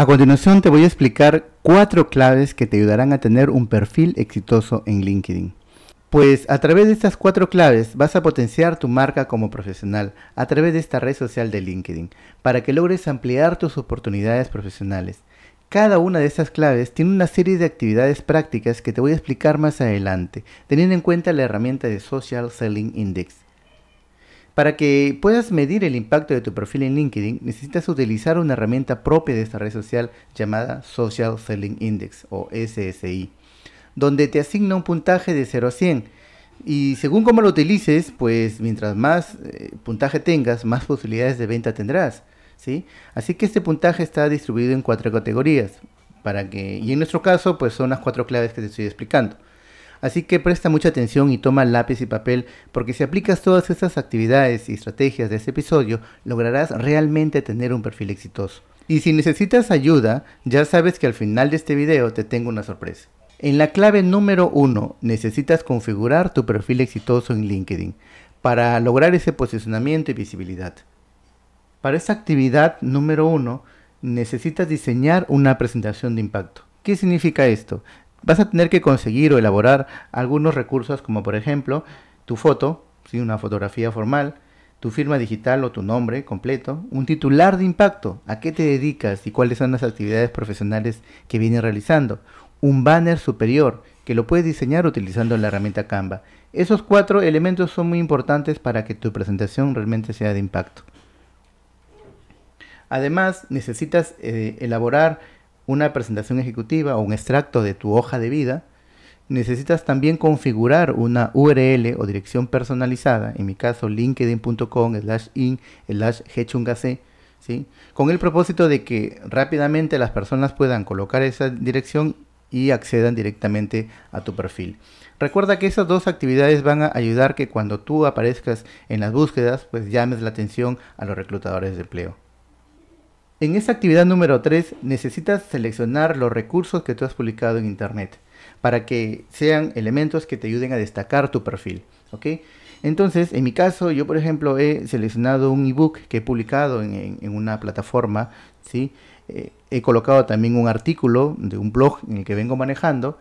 A continuación te voy a explicar cuatro claves que te ayudarán a tener un perfil exitoso en LinkedIn. Pues a través de estas cuatro claves vas a potenciar tu marca como profesional a través de esta red social de LinkedIn para que logres ampliar tus oportunidades profesionales. Cada una de estas claves tiene una serie de actividades prácticas que te voy a explicar más adelante, teniendo en cuenta la herramienta de Social Selling Index. Para que puedas medir el impacto de tu perfil en LinkedIn, necesitas utilizar una herramienta propia de esta red social llamada Social Selling Index o SSI, donde te asigna un puntaje de 0 a 100. Y según cómo lo utilices, pues mientras más eh, puntaje tengas, más posibilidades de venta tendrás. ¿sí? Así que este puntaje está distribuido en cuatro categorías. Para que, y en nuestro caso, pues son las cuatro claves que te estoy explicando. Así que presta mucha atención y toma lápiz y papel porque si aplicas todas estas actividades y estrategias de este episodio, lograrás realmente tener un perfil exitoso. Y si necesitas ayuda, ya sabes que al final de este video te tengo una sorpresa. En la clave número 1, necesitas configurar tu perfil exitoso en LinkedIn para lograr ese posicionamiento y visibilidad. Para esta actividad número 1, necesitas diseñar una presentación de impacto. ¿Qué significa esto? vas a tener que conseguir o elaborar algunos recursos como por ejemplo tu foto, una fotografía formal, tu firma digital o tu nombre completo, un titular de impacto, a qué te dedicas y cuáles son las actividades profesionales que vienes realizando, un banner superior que lo puedes diseñar utilizando la herramienta Canva. Esos cuatro elementos son muy importantes para que tu presentación realmente sea de impacto. Además, necesitas eh, elaborar una presentación ejecutiva o un extracto de tu hoja de vida, necesitas también configurar una URL o dirección personalizada, en mi caso linkedin.com slash in slash ¿sí? con el propósito de que rápidamente las personas puedan colocar esa dirección y accedan directamente a tu perfil. Recuerda que esas dos actividades van a ayudar que cuando tú aparezcas en las búsquedas, pues llames la atención a los reclutadores de empleo. En esta actividad número 3 necesitas seleccionar los recursos que tú has publicado en Internet para que sean elementos que te ayuden a destacar tu perfil. ¿ok? Entonces, en mi caso, yo por ejemplo he seleccionado un ebook que he publicado en, una plataforma. ¿sí? Eh, he colocado también un artículo de un blog en el que vengo manejando.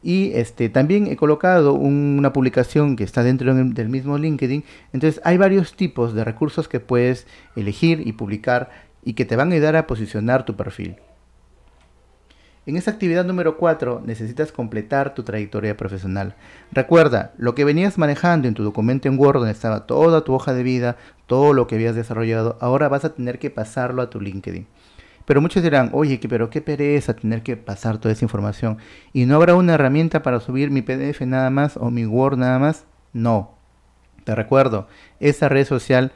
Y este, también he colocado una publicación que está dentro del mismo LinkedIn. Entonces hay varios tipos de recursos que puedes elegir y publicar y que te van a ayudar a posicionar tu perfil. En esta actividad número 4 necesitas completar tu trayectoria profesional. Recuerda, lo que venías manejando en tu documento en Word, donde estaba toda tu hoja de vida, todo lo que habías desarrollado, ahora vas a tener que pasarlo a tu LinkedIn. Pero muchos dirán, oye, pero qué pereza tener que pasar toda esa información. ¿Y no habrá una herramienta para subir mi PDF nada más o mi Word nada más? No. Te recuerdo, esa red social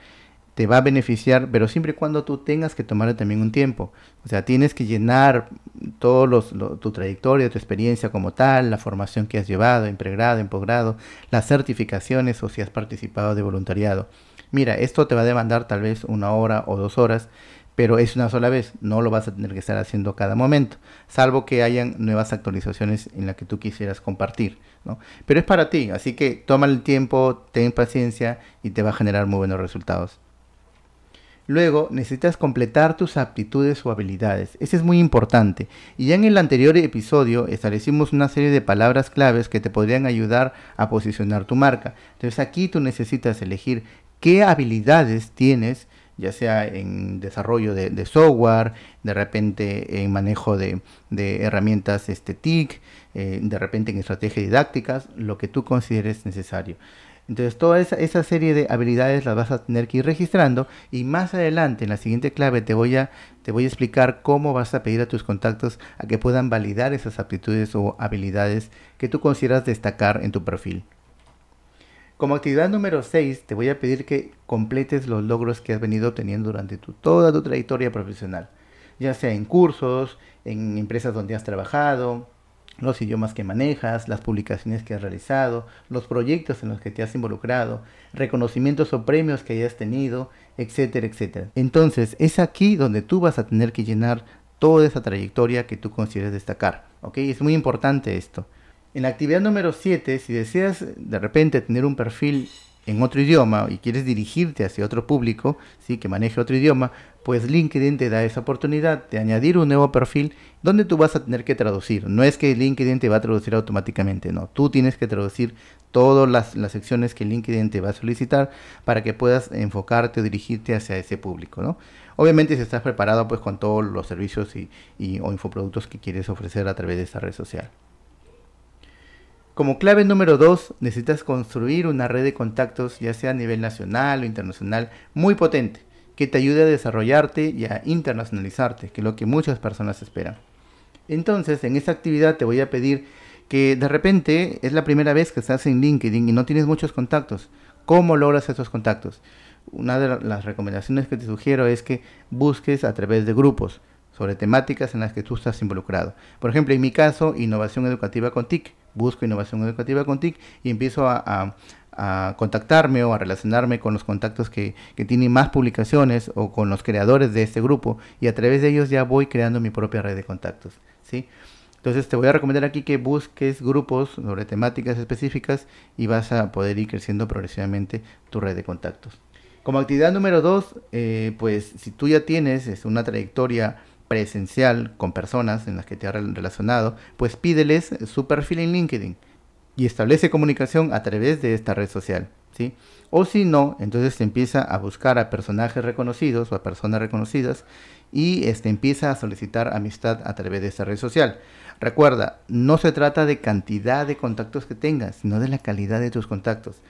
te va a beneficiar, pero siempre y cuando tú tengas que tomar también un tiempo. O sea, tienes que llenar todos tu trayectoria, tu experiencia como tal, la formación que has llevado en pregrado, en posgrado, las certificaciones o si has participado de voluntariado. Mira, esto te va a demandar tal vez una hora o dos horas, pero es una sola vez, no lo vas a tener que estar haciendo cada momento, salvo que hayan nuevas actualizaciones en las que tú quisieras compartir, ¿no? Pero es para ti, así que toma el tiempo, ten paciencia y te va a generar muy buenos resultados. Luego necesitas completar tus aptitudes o habilidades. eso es muy importante. Y ya en el anterior episodio establecimos una serie de palabras claves que te podrían ayudar a posicionar tu marca. Entonces aquí tú necesitas elegir qué habilidades tienes, ya sea en desarrollo de, software, de repente en manejo de, herramientas este, eh, de repente en estrategias didácticas, lo que tú consideres necesario. Entonces, toda esa, serie de habilidades las vas a tener que ir registrando y más adelante, en la siguiente clave, te voy, a, te voy a explicar cómo vas a pedir a tus contactos a que puedan validar esas aptitudes o habilidades que tú consideras destacar en tu perfil. Como actividad número 6, te voy a pedir que completes los logros que has venido obteniendo durante tu, toda tu trayectoria profesional, ya sea en cursos, en empresas donde has trabajado, los idiomas que manejas, las publicaciones que has realizado, los proyectos en los que te has involucrado, reconocimientos o premios que hayas tenido, etcétera, etcétera. Entonces, es aquí donde tú vas a tener que llenar toda esa trayectoria que tú consideres destacar. ¿Ok? Es muy importante esto. En la actividad número 7, si deseas de repente tener un perfil en otro idioma y quieres dirigirte hacia otro público, sí, que maneje otro idioma, pues LinkedIn te da esa oportunidad de añadir un nuevo perfil donde tú vas a tener que traducir. No es que LinkedIn te va a traducir automáticamente, no. Tú tienes que traducir todas las, secciones que LinkedIn te va a solicitar para que puedas enfocarte o dirigirte hacia ese público, ¿no? Obviamente si estás preparado pues con todos los servicios y, o infoproductos que quieres ofrecer a través de esta red social. Como clave número dos, necesitas construir una red de contactos, ya sea a nivel nacional o internacional, muy potente, que te ayude a desarrollarte y a internacionalizarte, que es lo que muchas personas esperan. Entonces, en esta actividad te voy a pedir que de repente es la primera vez que estás en LinkedIn y no tienes muchos contactos. ¿Cómo logras esos contactos? Una de las recomendaciones que te sugiero es que busques a través de grupos sobre temáticas en las que tú estás involucrado. Por ejemplo, en mi caso, innovación educativa con TIC. Busco innovación educativa con TIC y empiezo a, contactarme o a relacionarme con los contactos que, tienen más publicaciones o con los creadores de este grupo y a través de ellos ya voy creando mi propia red de contactos. ¿sí? Entonces te voy a recomendar aquí que busques grupos sobre temáticas específicas y vas a poder ir creciendo progresivamente tu red de contactos. Como actividad número dos, eh, pues si tú ya tienes es una trayectoria presencial con personas en las que te has relacionado, pues pídeles su perfil en LinkedIn y establece comunicación a través de esta red social. ¿sí? O si no, entonces te empieza a buscar a personajes reconocidos o a personas reconocidas y este, empieza a solicitar amistad a través de esta red social. Recuerda, no se trata de cantidad de contactos que tengas, sino de la calidad de tus contactos.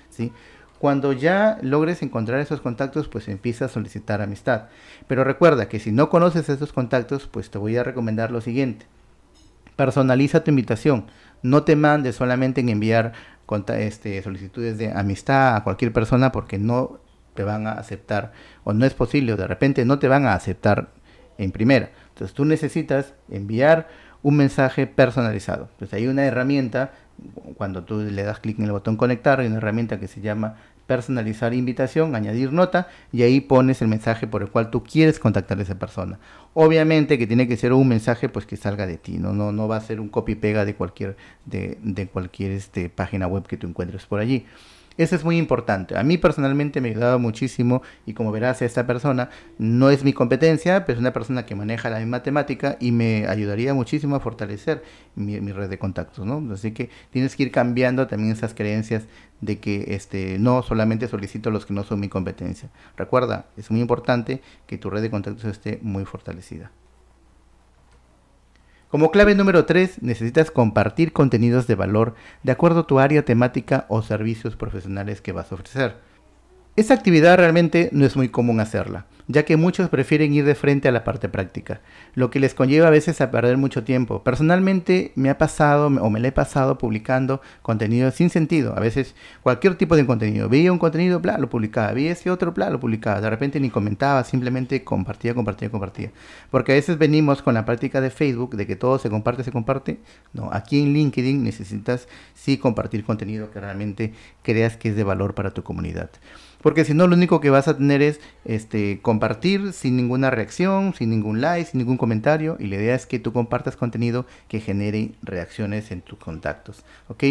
Cuando ya logres encontrar esos contactos, pues empieza a solicitar amistad. Pero recuerda que si no conoces esos contactos, pues te voy a recomendar lo siguiente. Personaliza tu invitación. No te mandes solamente en enviar este, solicitudes de amistad a cualquier persona porque no te van a aceptar o no es posible o de repente no te van a aceptar en primera. Entonces tú necesitas enviar un mensaje personalizado. Entonces hay una herramienta, cuando tú le das clic en el botón conectar, hay una herramienta que se llama personalizar invitación, añadir nota y ahí pones el mensaje por el cual tú quieres contactar a esa persona. Obviamente que tiene que ser un mensaje pues que salga de ti, no, no, no va a ser un copy pega de cualquier, de, de cualquier este, página web que tú encuentres por allí. Eso es muy importante. A mí personalmente me ha ayudado muchísimo y como verás esta persona no es mi competencia, pero es una persona que maneja la misma temática y me ayudaría muchísimo a fortalecer mi, mi red de contactos, ¿no? Así que tienes que ir cambiando también esas creencias de que este, no solamente solicito los que no son mi competencia. Recuerda, es muy importante que tu red de contactos esté muy fortalecida. Como clave número 3, necesitas compartir contenidos de valor de acuerdo a tu área temática o servicios profesionales que vas a ofrecer. Esa actividad realmente no es muy común hacerla, ya que muchos prefieren ir de frente a la parte práctica, lo que les conlleva a veces a perder mucho tiempo. Personalmente me ha pasado o me la he pasado publicando contenido sin sentido, a veces cualquier tipo de contenido. Veía un contenido, bla, lo publicaba, veía ese otro, bla, lo publicaba, de repente ni comentaba, simplemente compartía, compartía, compartía. Porque a veces venimos con la práctica de Facebook de que todo se comparte, se comparte. No, aquí en LinkedIn necesitas sí compartir contenido que realmente creas que es de valor para tu comunidad. Porque si no, lo único que vas a tener es este, compartir sin ninguna reacción, sin ningún like, sin ningún comentario. Y la idea es que tú compartas contenido que genere reacciones en tus contactos. ¿Ok?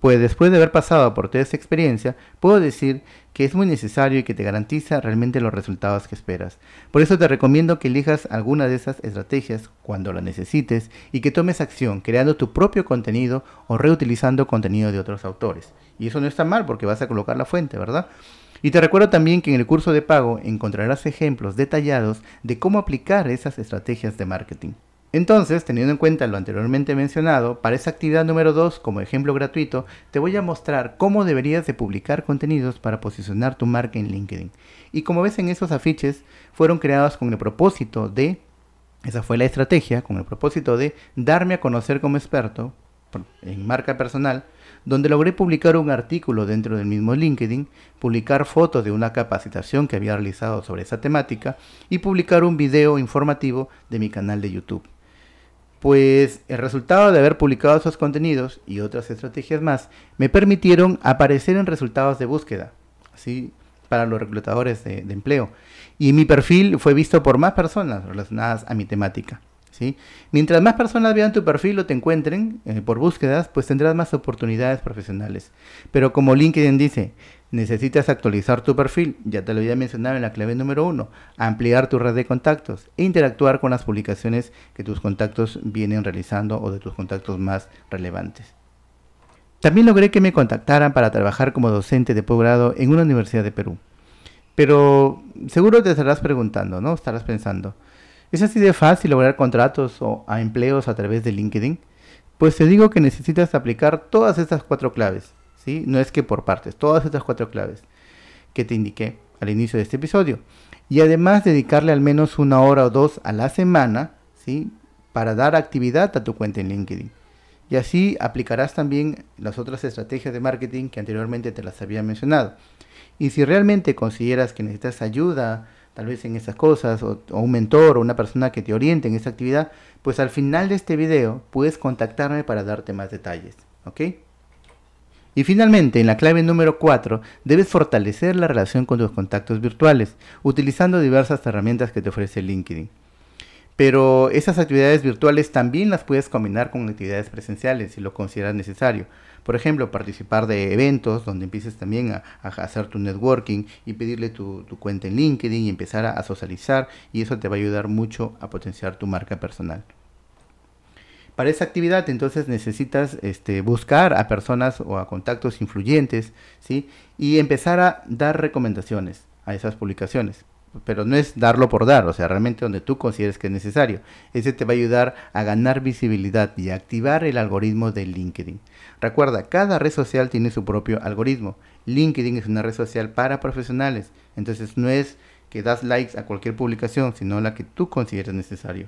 Pues después de haber pasado por toda esta experiencia, puedo decir que es muy necesario y que te garantiza realmente los resultados que esperas. Por eso te recomiendo que elijas alguna de esas estrategias cuando la necesites y que tomes acción creando tu propio contenido o reutilizando contenido de otros autores. Y eso no está mal porque vas a colocar la fuente, ¿verdad? Y te recuerdo también que en el curso de pago encontrarás ejemplos detallados de cómo aplicar esas estrategias de marketing. Entonces, teniendo en cuenta lo anteriormente mencionado, para esa actividad número 2, como ejemplo gratuito, te voy a mostrar cómo deberías de publicar contenidos para posicionar tu marca en LinkedIn. Y como ves en esos afiches, fueron creados con el propósito de, esa fue la estrategia, con el propósito de darme a conocer como experto en marca personal, donde logré publicar un artículo dentro del mismo LinkedIn, publicar fotos de una capacitación que había realizado sobre esa temática y publicar un video informativo de mi canal de YouTube. Pues el resultado de haber publicado esos contenidos y otras estrategias más me permitieron aparecer en resultados de búsqueda, así para los reclutadores de, de empleo. Y mi perfil fue visto por más personas relacionadas a mi temática. Mientras más personas vean tu perfil o te encuentren eh, por búsquedas, pues tendrás más oportunidades profesionales. Pero como LinkedIn dice, necesitas actualizar tu perfil, ya te lo había mencionado en la clave número uno, ampliar tu red de contactos e interactuar con las publicaciones que tus contactos vienen realizando o de tus contactos más relevantes. También logré que me contactaran para trabajar como docente de posgrado en una universidad de Perú. Pero seguro te estarás preguntando, ¿no? Estarás pensando, ¿Es así de fácil lograr contratos o a empleos a través de LinkedIn? Pues te digo que necesitas aplicar todas estas cuatro claves, ¿sí? No es que por partes, todas estas cuatro claves que te indiqué al inicio de este episodio. Y además dedicarle al menos una hora o dos a la semana, ¿sí? Para dar actividad a tu cuenta en LinkedIn. Y así aplicarás también las otras estrategias de marketing que anteriormente te las había mencionado. Y si realmente consideras que necesitas ayuda, tal vez en esas cosas, o, un mentor, o una persona que te oriente en esa actividad, pues al final de este video puedes contactarme para darte más detalles, ¿ok? Y finalmente, en la clave número 4, debes fortalecer la relación con tus contactos virtuales, utilizando diversas herramientas que te ofrece LinkedIn. Pero esas actividades virtuales también las puedes combinar con actividades presenciales si lo consideras necesario. Por ejemplo, participar de eventos donde empieces también a, hacer tu networking y pedirle tu, cuenta en LinkedIn y empezar a, socializar y eso te va a ayudar mucho a potenciar tu marca personal para esa actividad entonces necesitas este, buscar a personas o a contactos influyentes ¿sí? y empezar a dar recomendaciones a esas publicaciones pero no es darlo por dar, o sea, realmente donde tú consideres que es necesario. Ese te va a ayudar a ganar visibilidad y a activar el algoritmo de LinkedIn. Recuerda, cada red social tiene su propio algoritmo. LinkedIn es una red social para profesionales, entonces no es que das likes a cualquier publicación, sino la que tú consideres necesario.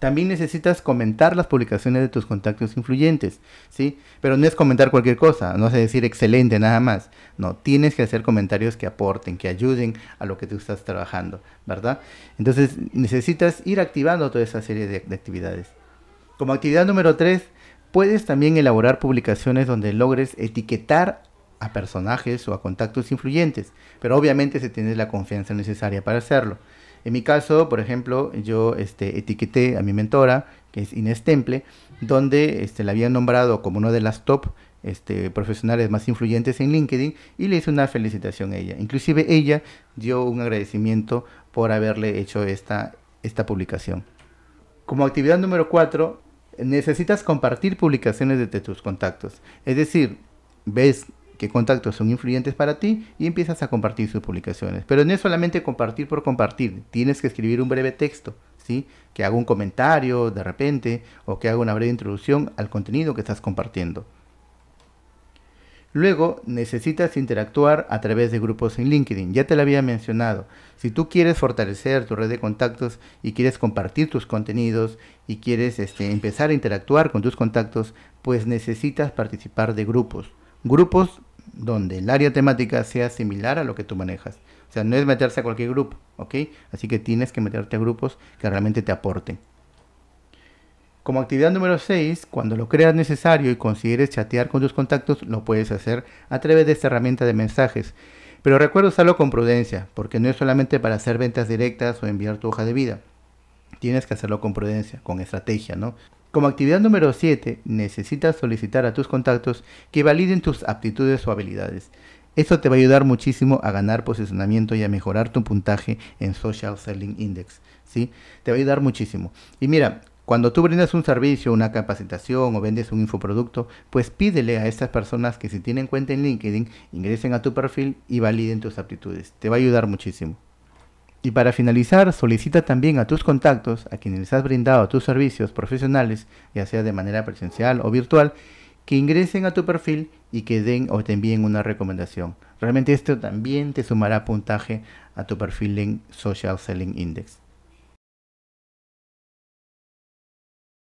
También necesitas comentar las publicaciones de tus contactos influyentes, ¿sí? Pero no es comentar cualquier cosa, no es decir excelente nada más. No, tienes que hacer comentarios que aporten, que ayuden a lo que tú estás trabajando, ¿verdad? Entonces necesitas ir activando toda esa serie de, actividades. Como actividad número 3, puedes también elaborar publicaciones donde logres etiquetar a personajes o a contactos influyentes, pero obviamente si tienes la confianza necesaria para hacerlo. En mi caso, por ejemplo, yo este, etiqueté a mi mentora, que es Inés Temple, donde este, la había nombrado como una de las top este, profesionales más influyentes en LinkedIn y le hice una felicitación a ella. Inclusive ella dio un agradecimiento por haberle hecho esta, esta publicación. Como actividad número cuatro, necesitas compartir publicaciones de tus contactos. Es decir, ves qué contactos son influyentes para ti y empiezas a compartir sus publicaciones. Pero no es solamente compartir por compartir, tienes que escribir un breve texto, ¿sí? Que haga un comentario de repente o que haga una breve introducción al contenido que estás compartiendo. Luego necesitas interactuar a través de grupos en LinkedIn. Ya te lo había mencionado. Si tú quieres fortalecer tu red de contactos y quieres compartir tus contenidos y quieres este, empezar a interactuar con tus contactos, pues necesitas participar de grupos. Grupos donde el área temática sea similar a lo que tú manejas. O sea, no es meterse a cualquier grupo, ¿ok? Así que tienes que meterte a grupos que realmente te aporten. Como actividad número 6, cuando lo creas necesario y consideres chatear con tus contactos, lo puedes hacer a través de esta herramienta de mensajes. Pero recuerda usarlo con prudencia, porque no es solamente para hacer ventas directas o enviar tu hoja de vida. Tienes que hacerlo con prudencia, con estrategia, ¿no? Como actividad número 7, necesitas solicitar a tus contactos que validen tus aptitudes o habilidades. Esto te va a ayudar muchísimo a ganar posicionamiento y a mejorar tu puntaje en Social Selling Index. ¿sí? Te va a ayudar muchísimo. Y mira, cuando tú brindas un servicio, una capacitación o vendes un infoproducto, pues pídele a estas personas que si tienen cuenta en LinkedIn, ingresen a tu perfil y validen tus aptitudes. Te va a ayudar muchísimo. Y para finalizar, solicita también a tus contactos, a quienes les has brindado tus servicios profesionales, ya sea de manera presencial o virtual, que ingresen a tu perfil y que den o te envíen una recomendación. Realmente esto también te sumará puntaje a tu perfil en Social Selling Index.